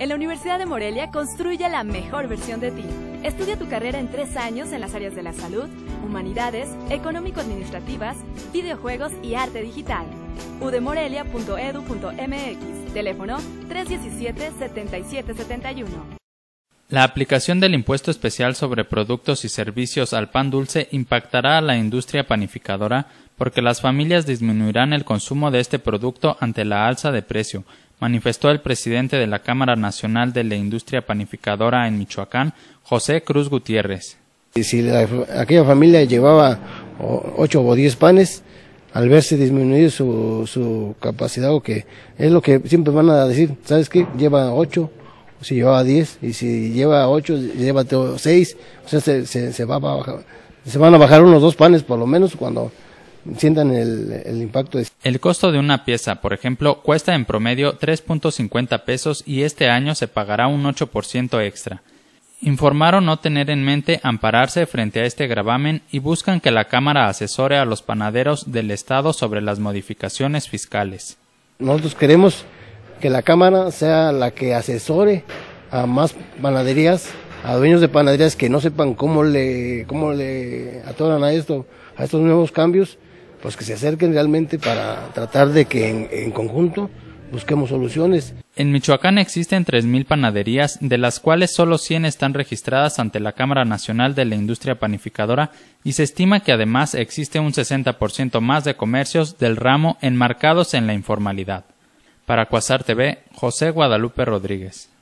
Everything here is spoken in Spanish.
En la Universidad de Morelia construye la mejor versión de ti. Estudia tu carrera en tres años en las áreas de la salud, humanidades, económico-administrativas, videojuegos y arte digital. udemorelia.edu.mx Teléfono 317-7771. La aplicación del impuesto especial sobre productos y servicios al pan dulce impactará a la industria panificadora porque las familias disminuirán el consumo de este producto ante la alza de precio, manifestó el presidente de la Cámara Nacional de la Industria Panificadora en Michoacán, José Cruz Gutiérrez. Si aquella familia llevaba ocho o diez panes, al verse disminuir su, su capacidad, o que es lo que siempre van a decir, ¿sabes qué? Lleva ocho, si llevaba diez, y si lleva ocho, lleva seis, o sea, se, se, se, va bajar, se van a bajar unos dos panes por lo menos cuando sientan el, impacto. El costo de una pieza, por ejemplo, cuesta en promedio 3.50 pesos y este año se pagará un 8% extra. Informaron no tener en mente ampararse frente a este gravamen y buscan que la Cámara asesore a los panaderos del Estado sobre las modificaciones fiscales. Nosotros queremos que la Cámara sea la que asesore a más panaderías, a dueños de panaderías que no sepan cómo le, cómo le atoran a esto, a estos nuevos cambios pues que se acerquen realmente para tratar de que en, conjunto busquemos soluciones. En Michoacán existen 3.000 panaderías, de las cuales solo 100 están registradas ante la Cámara Nacional de la Industria Panificadora y se estima que además existe un 60% más de comercios del ramo enmarcados en la informalidad. Para Cuasar TV, José Guadalupe Rodríguez.